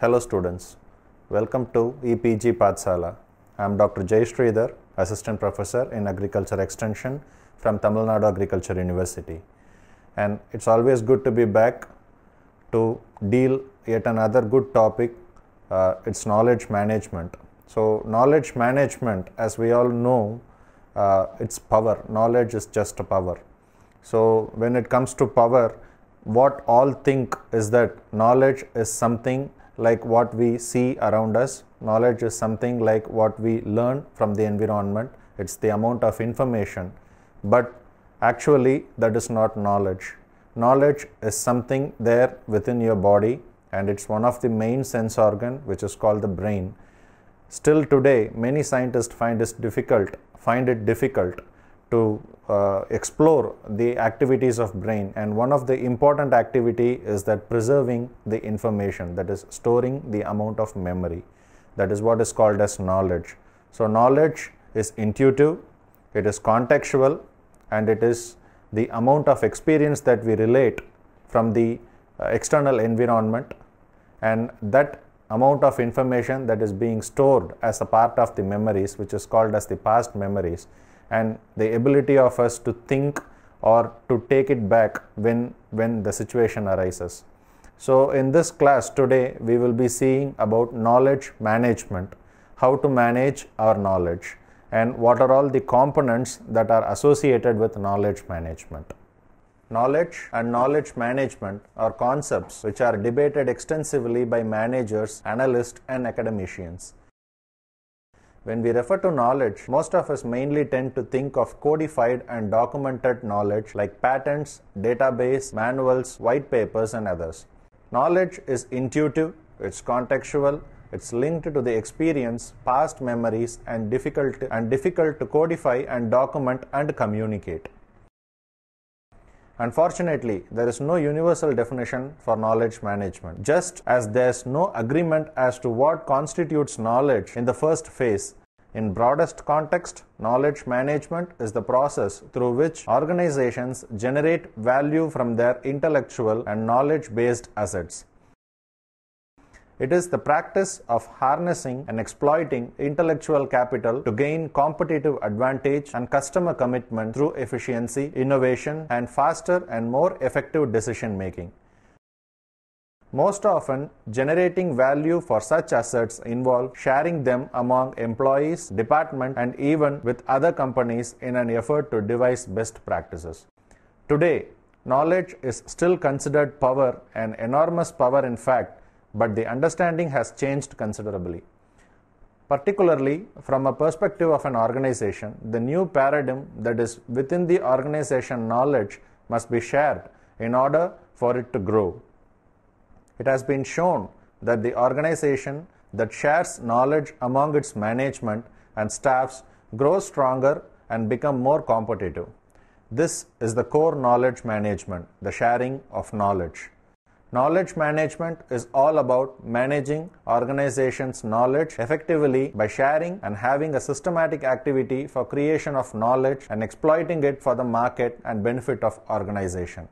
Hello students, welcome to EPG Pathsala. I am Dr. Jay Sridhar, Assistant Professor in Agriculture Extension from Tamil Nadu Agriculture University. And it's always good to be back to deal yet another good topic, uh, it's knowledge management. So knowledge management, as we all know, uh, it's power. Knowledge is just a power. So when it comes to power, what all think is that knowledge is something like what we see around us. Knowledge is something like what we learn from the environment. It's the amount of information. But actually, that is not knowledge. Knowledge is something there within your body and it's one of the main sense organ which is called the brain. Still today, many scientists find it difficult, find it difficult to uh, explore the activities of brain and one of the important activity is that preserving the information that is storing the amount of memory that is what is called as knowledge so knowledge is intuitive it is contextual and it is the amount of experience that we relate from the uh, external environment and that amount of information that is being stored as a part of the memories which is called as the past memories and the ability of us to think or to take it back when when the situation arises so in this class today we will be seeing about knowledge management how to manage our knowledge and what are all the components that are associated with knowledge management Knowledge and knowledge management are concepts which are debated extensively by managers, analysts, and academicians. When we refer to knowledge, most of us mainly tend to think of codified and documented knowledge like patents, database, manuals, white papers, and others. Knowledge is intuitive, it's contextual, it's linked to the experience, past memories, and difficult, and difficult to codify and document and communicate. Unfortunately, there is no universal definition for knowledge management. Just as there's no agreement as to what constitutes knowledge in the first phase, in broadest context, knowledge management is the process through which organizations generate value from their intellectual and knowledge based assets. It is the practice of harnessing and exploiting intellectual capital to gain competitive advantage and customer commitment through efficiency, innovation, and faster and more effective decision making. Most often, generating value for such assets involves sharing them among employees, department, and even with other companies in an effort to devise best practices. Today, knowledge is still considered power, an enormous power in fact, but the understanding has changed considerably. Particularly from a perspective of an organization, the new paradigm that is within the organization knowledge must be shared in order for it to grow. It has been shown that the organization that shares knowledge among its management and staffs grows stronger and become more competitive. This is the core knowledge management, the sharing of knowledge. Knowledge management is all about managing organization's knowledge effectively by sharing and having a systematic activity for creation of knowledge and exploiting it for the market and benefit of organization.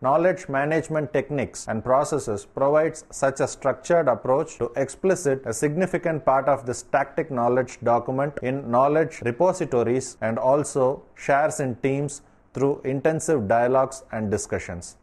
Knowledge management techniques and processes provides such a structured approach to explicit a significant part of this tactic knowledge document in knowledge repositories and also shares in teams through intensive dialogues and discussions.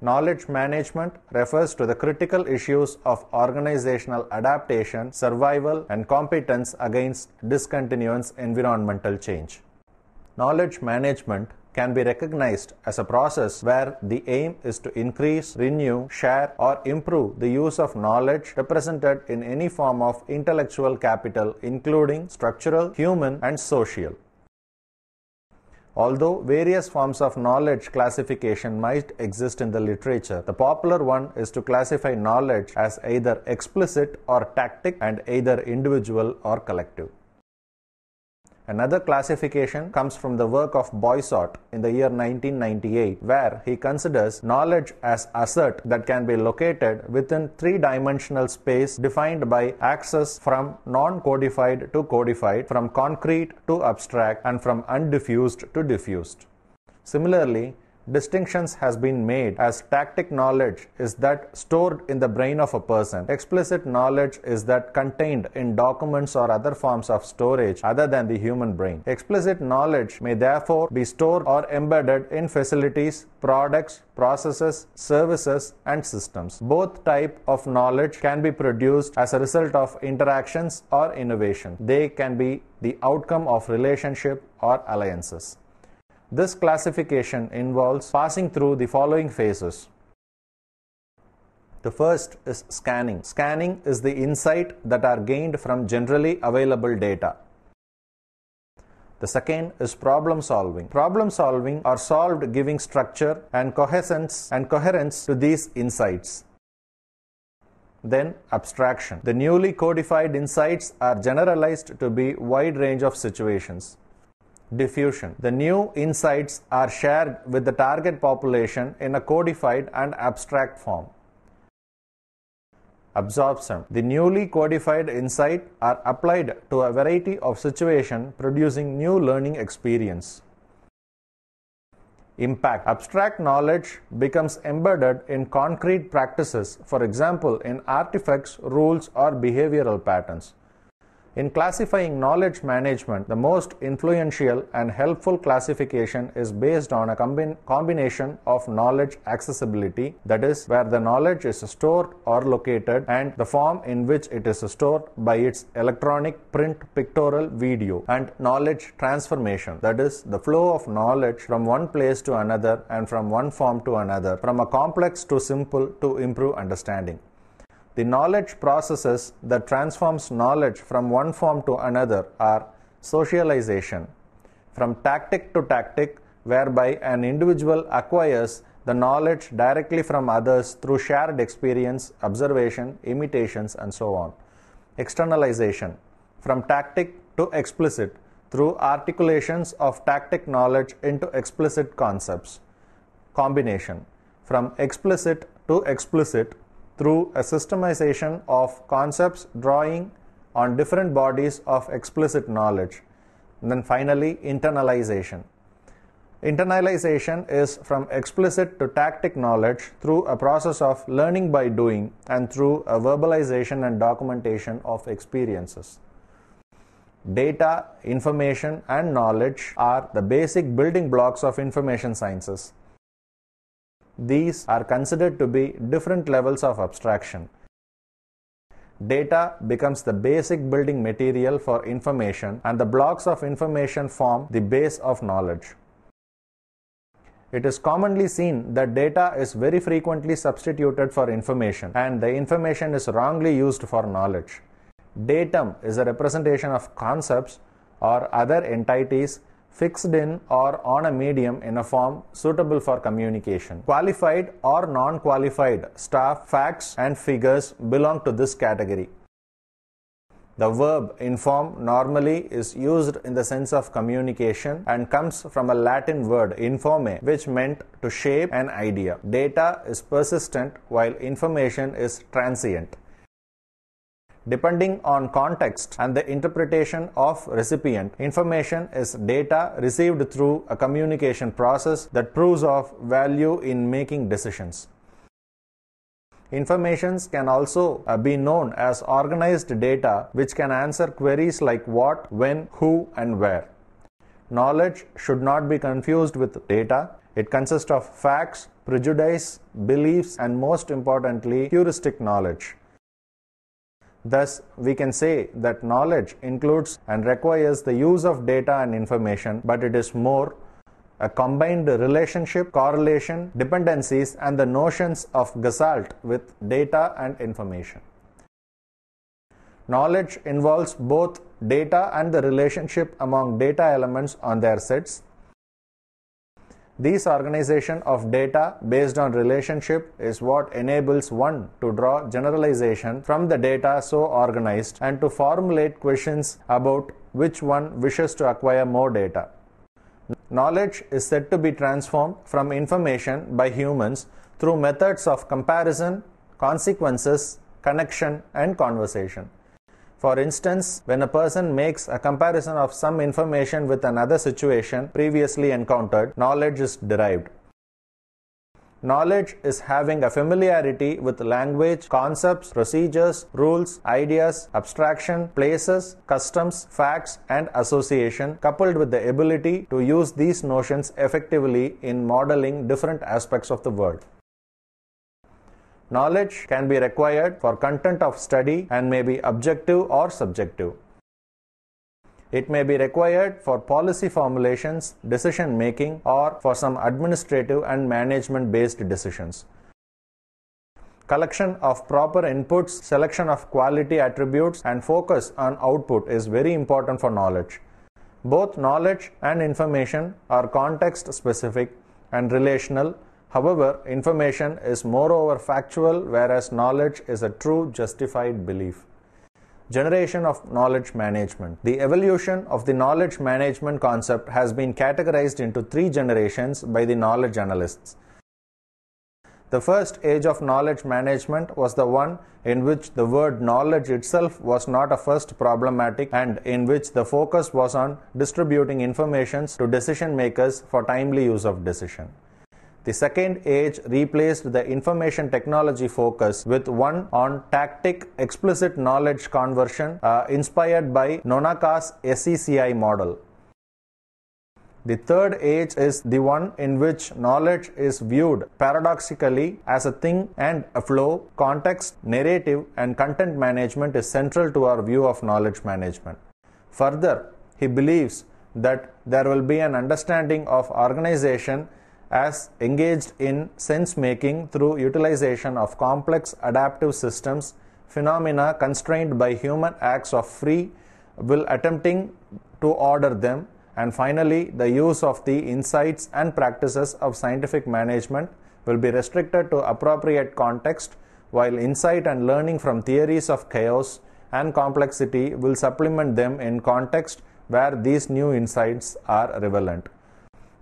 Knowledge management refers to the critical issues of organizational adaptation, survival, and competence against discontinuous environmental change. Knowledge management can be recognized as a process where the aim is to increase, renew, share, or improve the use of knowledge represented in any form of intellectual capital, including structural, human, and social. Although various forms of knowledge classification might exist in the literature, the popular one is to classify knowledge as either explicit or tacit and either individual or collective. Another classification comes from the work of Boisot in the year 1998, where he considers knowledge as assert that can be located within three dimensional space defined by access from non codified to codified, from concrete to abstract, and from undiffused to diffused. Similarly, distinctions has been made as tactic knowledge is that stored in the brain of a person. Explicit knowledge is that contained in documents or other forms of storage other than the human brain. Explicit knowledge may therefore be stored or embedded in facilities, products, processes, services and systems. Both type of knowledge can be produced as a result of interactions or innovation. They can be the outcome of relationship or alliances. This classification involves passing through the following phases. The first is scanning. Scanning is the insight that are gained from generally available data. The second is problem solving. Problem solving are solved giving structure and coherence and coherence to these insights. Then abstraction. The newly codified insights are generalized to be wide range of situations diffusion. The new insights are shared with the target population in a codified and abstract form. Absorption. The newly codified insight are applied to a variety of situations producing new learning experience. Impact. Abstract knowledge becomes embedded in concrete practices, for example, in artifacts, rules, or behavioral patterns. In classifying knowledge management, the most influential and helpful classification is based on a combi- combination of knowledge accessibility, that is, where the knowledge is stored or located, and the form in which it is stored by its electronic, print, pictorial, video, and knowledge transformation, that is, the flow of knowledge from one place to another and from one form to another, from a complex to simple to improve understanding. The knowledge processes that transforms knowledge from one form to another are socialization, from tactic to tactic, whereby an individual acquires the knowledge directly from others through shared experience, observation, imitations, and so on. Externalization, from tactic to explicit, through articulations of tactic knowledge into explicit concepts. Combination, from explicit to explicit through a systemization of concepts drawing on different bodies of explicit knowledge. And then finally, internalization. Internalization is from explicit to tacit knowledge through a process of learning by doing and through a verbalization and documentation of experiences. Data, information, and knowledge are the basic building blocks of information sciences. These are considered to be different levels of abstraction. Data becomes the basic building material for information, and the blocks of information form the base of knowledge. It is commonly seen that data is very frequently substituted for information, and the information is wrongly used for knowledge. Datum is a representation of concepts or other entities fixed in or on a medium in a form suitable for communication. Qualified or non-qualified staff facts and figures belong to this category. The verb inform normally is used in the sense of communication and comes from a Latin word informe, which meant to shape an idea. Data is persistent while information is transient. Depending on context and the interpretation of recipient, information is data received through a communication process that proves of value in making decisions. Informations can also uh, be known as organized data which can answer queries like what, when, who and where. Knowledge should not be confused with data. It consists of facts, prejudice, beliefs and most importantly heuristic knowledge. Thus, we can say that knowledge includes and requires the use of data and information, but it is more a combined relationship, correlation, dependencies, and the notions of gestalt with data and information. Knowledge involves both data and the relationship among data elements on their sets, this organization of data based on relationship is what enables one to draw generalization from the data so organized and to formulate questions about which one wishes to acquire more data. Knowledge is said to be transformed from information by humans through methods of comparison, consequences, connection, and conversation. For instance, when a person makes a comparison of some information with another situation previously encountered, knowledge is derived. Knowledge is having a familiarity with language, concepts, procedures, rules, ideas, abstraction, places, customs, facts, and association, coupled with the ability to use these notions effectively in modeling different aspects of the world. Knowledge can be required for content of study and may be objective or subjective. It may be required for policy formulations, decision making, or for some administrative and management based decisions. Collection of proper inputs, selection of quality attributes, and focus on output is very important for knowledge. Both knowledge and information are context specific and relational However, information is moreover factual, whereas knowledge is a true justified belief. Generation of knowledge management. The evolution of the knowledge management concept has been categorized into three generations by the knowledge analysts. The first age of knowledge management was the one in which the word knowledge itself was not a first problematic and in which the focus was on distributing informations to decision makers for timely use of decision. The second age replaced the information technology focus with one on tactic explicit knowledge conversion uh, inspired by Nonaka's SECI model. The third age is the one in which knowledge is viewed paradoxically as a thing and a flow. Context, narrative, and content management is central to our view of knowledge management. Further, he believes that there will be an understanding of organization as engaged in sense making through utilization of complex adaptive systems, phenomena constrained by human acts of free will attempting to order them, and finally, the use of the insights and practices of scientific management will be restricted to appropriate context, while insight and learning from theories of chaos and complexity will supplement them in context where these new insights are relevant.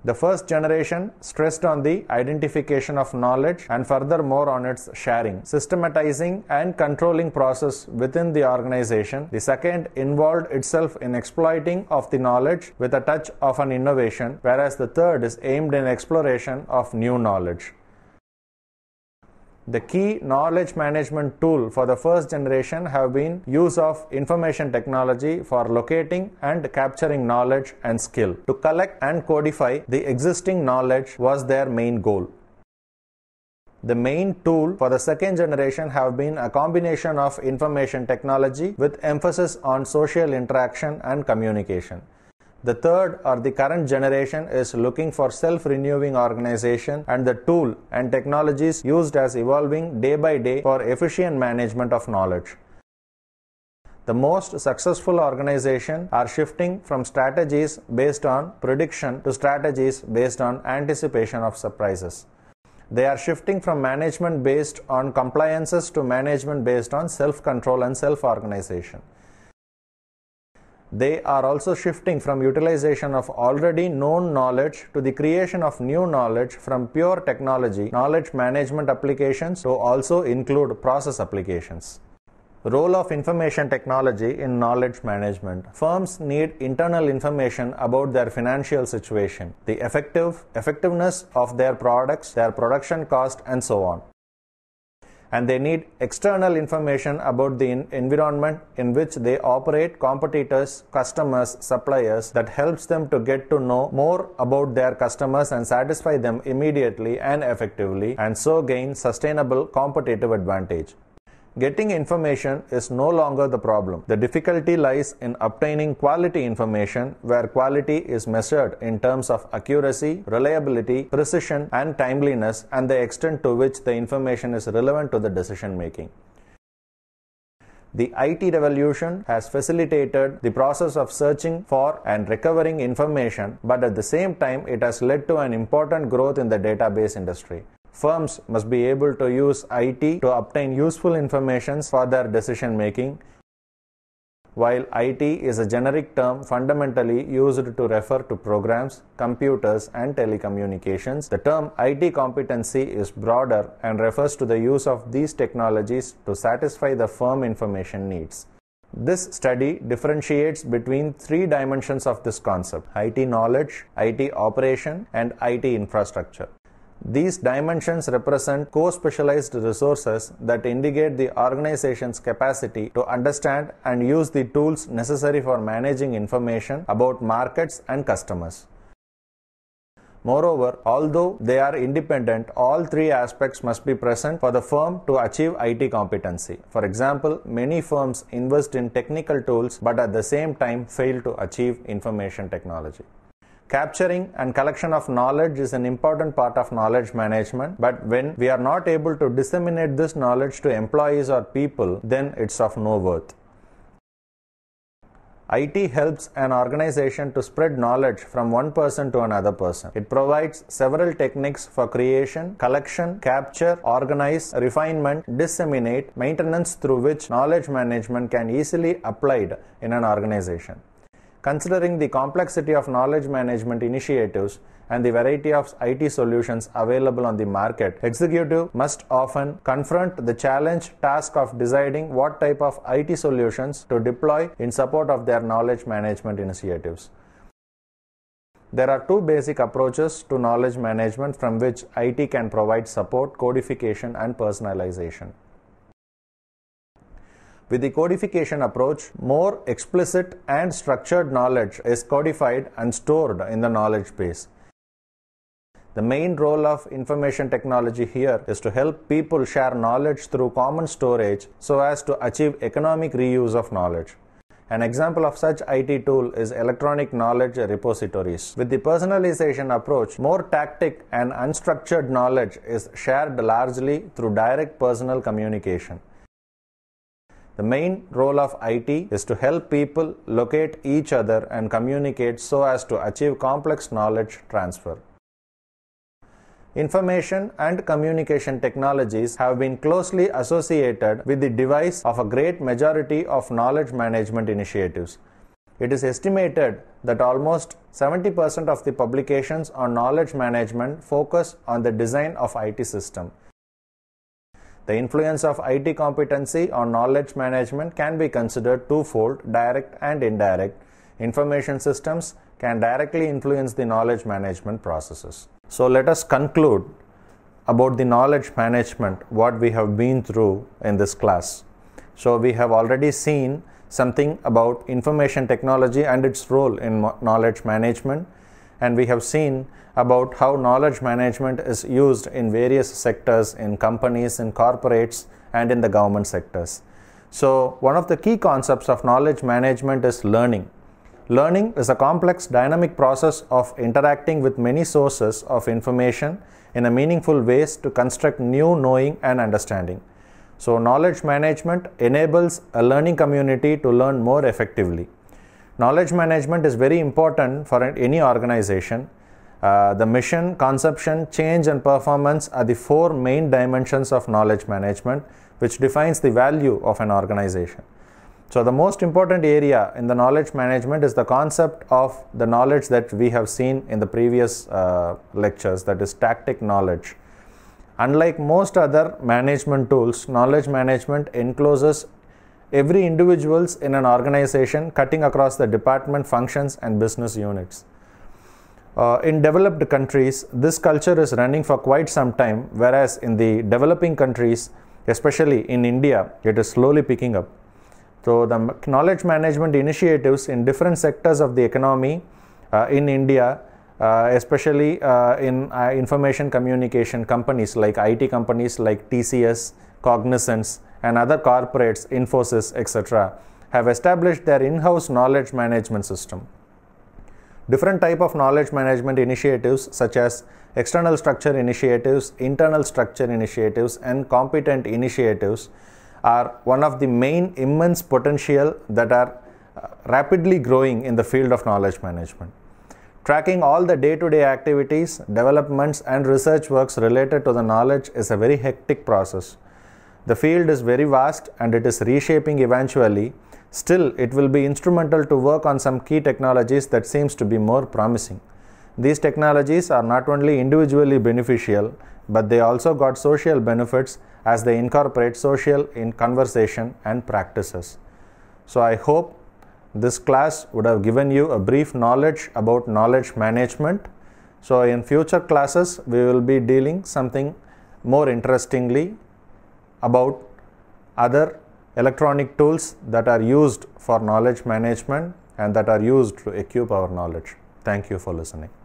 The first generation stressed on the identification of knowledge and furthermore on its sharing, systematizing and controlling process within the organization. The second involved itself in exploiting of the knowledge with a touch of an innovation, whereas the third is aimed in exploration of new knowledge. The key knowledge management tool for the first generation have been use of information technology for locating and capturing knowledge and skill. To collect and codify the existing knowledge was their main goal. The main tool for the second generation have been a combination of information technology with emphasis on social interaction and communication. The third or the current generation is looking for self-renewing organization and the tool and technologies used as evolving day by day for efficient management of knowledge. The most successful organizations are shifting from strategies based on prediction to strategies based on anticipation of surprises. They are shifting from management based on compliances to management based on self-control and self-organization they are also shifting from utilization of already known knowledge to the creation of new knowledge from pure technology, knowledge management applications to also include process applications. Role of information technology in knowledge management. Firms need internal information about their financial situation, the effective effectiveness of their products, their production cost and so on and they need external information about the environment in which they operate, competitors, customers, suppliers that helps them to get to know more about their customers and satisfy them immediately and effectively and so gain sustainable competitive advantage. Getting information is no longer the problem. The difficulty lies in obtaining quality information where quality is measured in terms of accuracy, reliability, precision, and timeliness, and the extent to which the information is relevant to the decision making. The IT revolution has facilitated the process of searching for and recovering information, but at the same time, it has led to an important growth in the database industry. Firms must be able to use IT to obtain useful information for their decision making, while IT is a generic term fundamentally used to refer to programs, computers, and telecommunications. The term IT competency is broader and refers to the use of these technologies to satisfy the firm information needs. This study differentiates between three dimensions of this concept IT knowledge, IT operation, and IT infrastructure. These dimensions represent co-specialized resources that indicate the organization's capacity to understand and use the tools necessary for managing information about markets and customers. Moreover, although they are independent, all three aspects must be present for the firm to achieve IT competency. For example, many firms invest in technical tools but at the same time fail to achieve information technology. Capturing and collection of knowledge is an important part of knowledge management, but when we are not able to disseminate this knowledge to employees or people, then it's of no worth. IT helps an organization to spread knowledge from one person to another person. It provides several techniques for creation, collection, capture, organize, refinement, disseminate, maintenance through which knowledge management can easily applied in an organization. Considering the complexity of knowledge management initiatives and the variety of IT solutions available on the market, executive must often confront the challenge task of deciding what type of IT solutions to deploy in support of their knowledge management initiatives. There are two basic approaches to knowledge management from which IT can provide support, codification, and personalization. With the codification approach, more explicit and structured knowledge is codified and stored in the knowledge base. The main role of information technology here is to help people share knowledge through common storage so as to achieve economic reuse of knowledge. An example of such IT tool is electronic knowledge repositories. With the personalization approach, more tactic and unstructured knowledge is shared largely through direct personal communication. The main role of IT is to help people locate each other and communicate so as to achieve complex knowledge transfer. Information and communication technologies have been closely associated with the device of a great majority of knowledge management initiatives. It is estimated that almost 70% of the publications on knowledge management focus on the design of IT system. The influence of IT competency on knowledge management can be considered twofold direct and indirect. Information systems can directly influence the knowledge management processes. So, let us conclude about the knowledge management what we have been through in this class. So, we have already seen something about information technology and its role in knowledge management and we have seen about how knowledge management is used in various sectors in companies in corporates and in the government sectors so one of the key concepts of knowledge management is learning learning is a complex dynamic process of interacting with many sources of information in a meaningful ways to construct new knowing and understanding so knowledge management enables a learning community to learn more effectively Knowledge management is very important for any organization. Uh, the mission, conception, change, and performance are the four main dimensions of knowledge management, which defines the value of an organization. So, the most important area in the knowledge management is the concept of the knowledge that we have seen in the previous uh, lectures, that is, tactic knowledge. Unlike most other management tools, knowledge management encloses every individuals in an organization cutting across the department functions and business units. Uh, in developed countries, this culture is running for quite some time, whereas in the developing countries, especially in India, it is slowly picking up. So, the knowledge management initiatives in different sectors of the economy uh, in India, uh, especially uh, in uh, information communication companies like IT companies like TCS, Cognizance, and other corporates, Infosys, etc., have established their in-house knowledge management system. Different type of knowledge management initiatives such as external structure initiatives, internal structure initiatives, and competent initiatives are one of the main immense potential that are uh, rapidly growing in the field of knowledge management. Tracking all the day-to-day -day activities, developments and research works related to the knowledge is a very hectic process the field is very vast and it is reshaping eventually. Still, it will be instrumental to work on some key technologies that seems to be more promising. These technologies are not only individually beneficial, but they also got social benefits as they incorporate social in conversation and practices. So I hope this class would have given you a brief knowledge about knowledge management. So in future classes, we will be dealing something more interestingly about other electronic tools that are used for knowledge management and that are used to equip our knowledge. Thank you for listening.